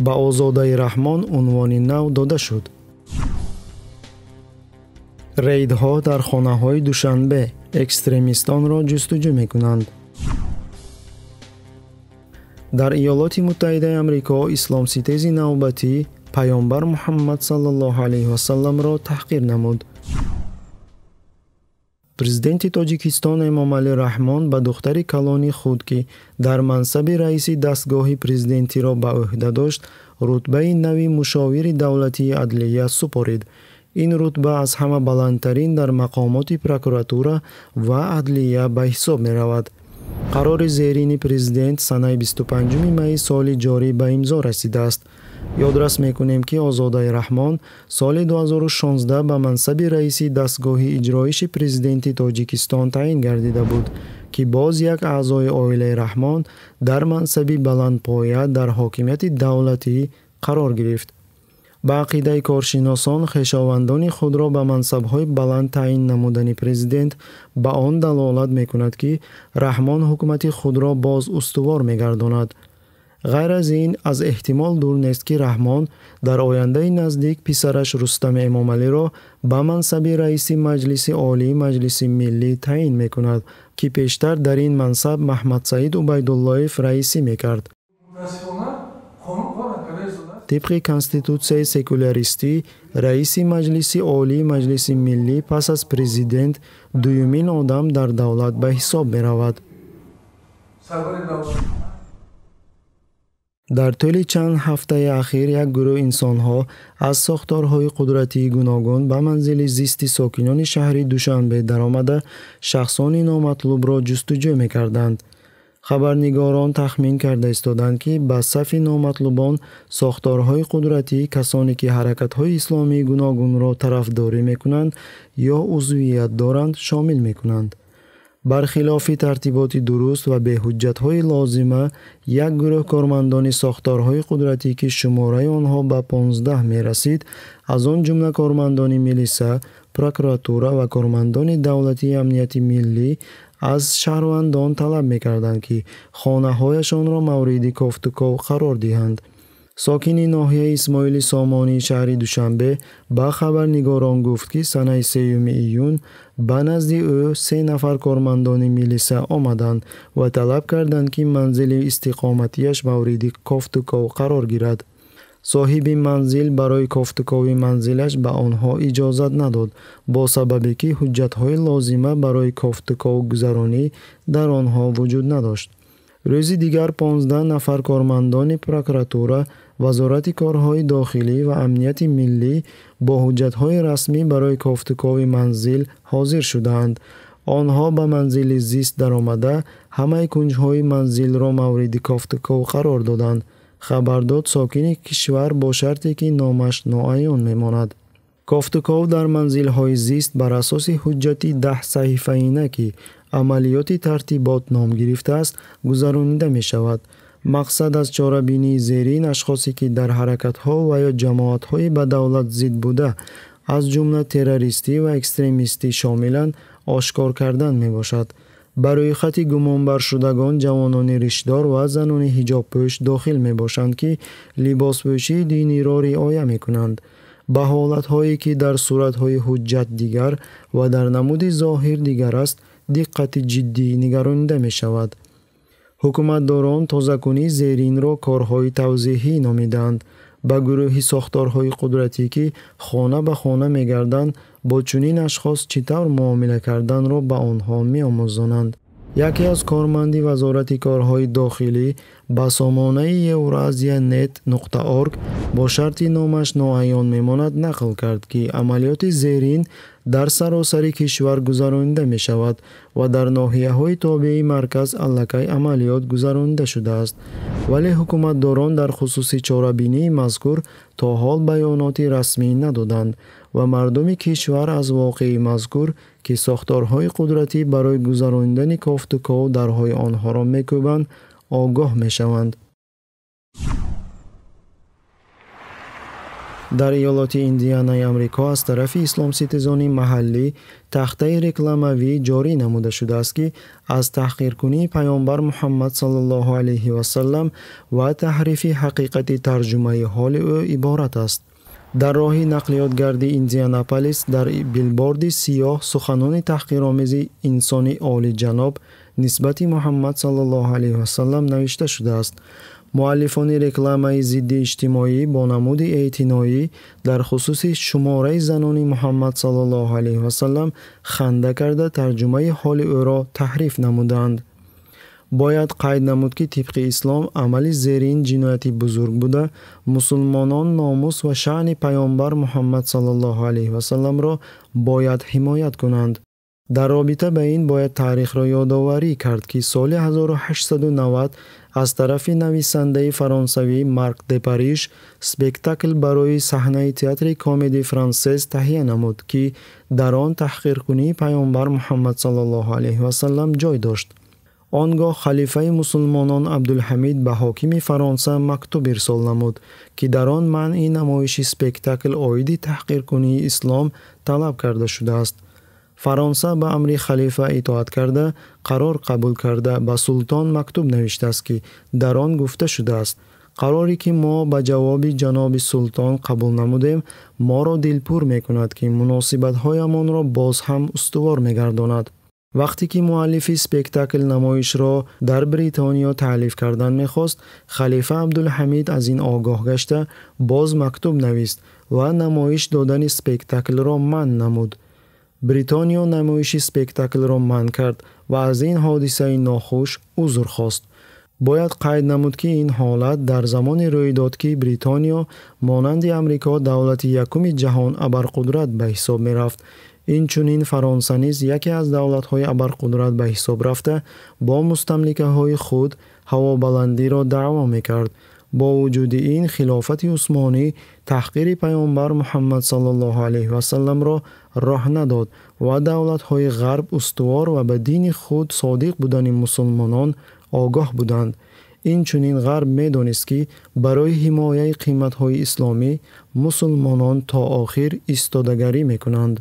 ба озодаи раҳмон унвони нав дода шуд рейдҳо дар хонаҳои душанбе экстремистонро ҷустуҷӯ мекунанд дар иёлоти муттаҳидаи амрико исломситези навбатӣ паёнбар муҳаммад с ws ро таҳқир намуд президенти тоҷикистон эмомалӣ раҳмон ба духтари калони худ ки дар мансаби раиси дастгоҳи президентиро ба ӯҳда дошт рутбаи нави мушовири давлатии адлия супорид ин рутба аз ҳама баландтарин дар мақомоти прокуратура ва адлия ба ҳисоб меравад қарори зерини президент санаи 25 майи соли ҷорӣ ба имзо расидааст ёдрас мекунем ки озодаи раҳмон соли 2016 ба мансаби раиси дастгоҳи иҷроиши президенти тоҷикистон таъин гардида буд ки боз як аъзои оилаи раҳмон дар мансаби баландпоя дар ҳокимияти давлатӣ қарор гирифт ба ақидаи коршиносон хешовандони худро ба мансабҳои баланд таъин намудани президент ба он далолат мекунад ки раҳмон ҳукумати худро боз устувор мегардонад ғайр аз ин аз эҳтимол дур нест ки раҳмон дар ояндаи наздик писараш рустами эмомалиро ба мансаби раиси маҷлиси олии маҷлиси миллӣ таъин мекунад ки пештар дар ин мансаб маҳмадсаид убайдуллоев раисӣ мекард тибқи конститутсияи секуляристӣ раиси маҷлиси олии маҷлиси миллӣ пас аз президент дуюмин одам дар давлат ба ҳисоб меравад дар тӯли чанд ҳафтаи ахир як гурӯҳ инсонҳо аз сохторҳои қудратии гуногун ба манзили зисти сокинони шаҳри душанбе даромада шахсони номатлубро ҷустуҷӯ мекарданд хабарнигорон тахмин карда истоданд ки ба сафи номатлубон сохторҳои қудратӣ касоне ки ҳаракатҳои исломии гуногунро тарафдорӣ мекунанд ё узвият доранд шомил мекунанд бархилофи тартиботи дуруст ва беҳуҷҷатҳои лозима як гурӯҳ кормандони сохторҳои қудратӣ ки шумораи онҳо ба 15 мерасид аз он ҷумла кормандони милиса прокуратура ва кормандони давлатии амнияти миллӣ аз шаҳрвандон талаб мекарданд ки хонаҳояшонро мавриди кофтуков қарор диҳанд сокини ноҳияи исмоили сомонии шаҳри душанбе ба хабарнигорон гуфт ки санаи сеюми июн ба назди ӯ се нафар кормандони милиса омаданд ва талаб карданд ки манзили истиқоматияш мавриди кофтуков қарор гирад соҳиби манзил барои кофтукови манзилаш ба онҳо иҷозат надод бо сабабе ки ҳуҷҷатҳои лозима барои кофтуков гузаронӣ дар онҳо вуҷуд надошт рӯзи дигар понздаҳ нафар кормандони прокуратура вазорати корҳои дохилӣ ва амнияти миллӣ бо ҳуҷҷатҳои расмӣ барои кофтукови манзил ҳозир шуданд онҳо ба манзили зист даромада ҳамаи кунҷҳои манзилро мавриди кофтуков қарор доданд хабар дод сокини кишвар бо шарте ки номаш ноаён мемонад кофтуков дар манзилҳои зист бар асоси ҳуҷҷати даҳ саҳифаинаки амалиёти тартибот ном гирифтааст гузаронида мешавад мақсад аз чорабинии зерин ашхосе ки дар ҳаракатҳо ва ё ҷамоатҳои ба давлат зид буда аз ҷумла террористӣ ва экстремистӣ шомилан ошкор кардан мебошад ба рӯйхати гумонбаршудагон ҷавонони ришдор ва занони ҳиҷобпӯш дохил мебошанд ки либоспӯшии диниро риоя мекунанд ба ҳолатҳое ки дар суратҳои ҳуҷҷат дигар ва дар намуди зоҳир дигар аст диққати ҷиддӣ нигаронида мешавад ҳукуматдорон тозакуни зеринро корҳои тавзеҳӣ номиданд ба гурӯҳи сохторҳои қудратӣ ки хона ба хона мегарданд бо чунин ашхос чӣ тавр муомила карданро ба онҳо меомӯзонанд яке аз корманди вазорати корҳои дохилӣ ба сомонаи евразия нет нуқтаорг бо шарти номаш ноаён мемонад нақл кард ки амалиёти зерин дар саросари кишвар гузаронида мешавад ва дар ноҳияҳои тобеи марказ аллакай амалиёт гузаронида шудааст вале ҳукуматдорон дар хусуси чорабинии мазкур то ҳол баёноти расмӣ надоданд ва мардуми кишвар аз воқеи мазкур ки сохторҳои қудратӣ барои гузаронидани кофтукову дарҳои онҳоро мекӯбанд огоҳ мешаванд дар иёлоти индианаи амрико аз тарафи исломситизони маҳаллӣ тахтаи рекламавӣ ҷорӣ намуда шудааст ки аз таҳқиркунии паёнбар муҳаммад саллаллоҳу алайҳи васаллам ва таҳрифи ҳақиқати тарҷумаи ҳоли ӯ иборат аст дар роҳи нақлиётгарди индианаполис дар билборди сиёҳ суханони таҳқиромези инсони олиҷаноб нисбати муҳаммад сал ли вассалам навишта шудааст муаллифони рекламаи зидди иҷтимоӣ бо намуди эътиноӣ дар хусуси шумораи занони муҳаммад сал ли вассалам ханда карда тарҷумаи ҳоли ӯро таҳриф намуданд бояд қайд намуд ки тибқи ислом амали зерин ҷинояти бузург буда мусулмонон номус ва шаъни паёнбар муҳаммад саавасаламро бояд ҳимоят кунанд дар робита ба ин бояд таърихро ёдоварӣ кард ки соли 1890 аз тарафи нависандаи фаронсавӣ марк депариш спектакл барои саҳнаи театри комедии франсез таҳия намуд ки дар он таҳқиркунии паёнбар муҳаммад с вас ҷой дошт он гоҳ халифаи мусулмонон абдулҳамид ба ҳокими фаронса мактуб ирсол намуд ки дар он манъи намоиши спектакл оиди таҳқиркунии ислом талаб карда шудааст фаронса ба амри халифа итоат карда қарор қабул карда ба султон мактуб навиштааст ки дар он гуфта шудааст қароре ки мо ба ҷавоби ҷаноби султон қабул намудем моро дилпур мекунад ки муносибатҳоямонро боз ҳам устувор мегардонад وقتی که معلفی سپیکتکل نمایش را در بریتانیا تعلیف کردن میخواست خلیفه عبدالحمید از این آگاه گشته باز مکتوب نویست و نمایش دادن سپیکتکل را من نمود بریتانیا نمایش سپیکتکل را من کرد و از این حادثه ناخوش عذر خواست باید قید نمود که این حالت در زمان روی داد که بریتانیا مانند امریکا دولت یکم جهان ابرقدرت به حساب می رفت инчунин фаронса низ яке аз давлатҳои абарқудрат ба ҳисоб рафта бо мустамликаҳои худ ҳавобаландиро даъво мекард бо вуҷуди ин хилофати усмонӣ таҳқири паёнбар муҳаммад с васаламро роҳ надод ва давлатҳои ғарб устувор ва ба дини худ содиқ будани мусулмонон огоҳ буданд инчунин ғарб медонист ки барои ҳимояи қиматҳои исломӣ мусулмонон то охир истодагарӣ мекунанд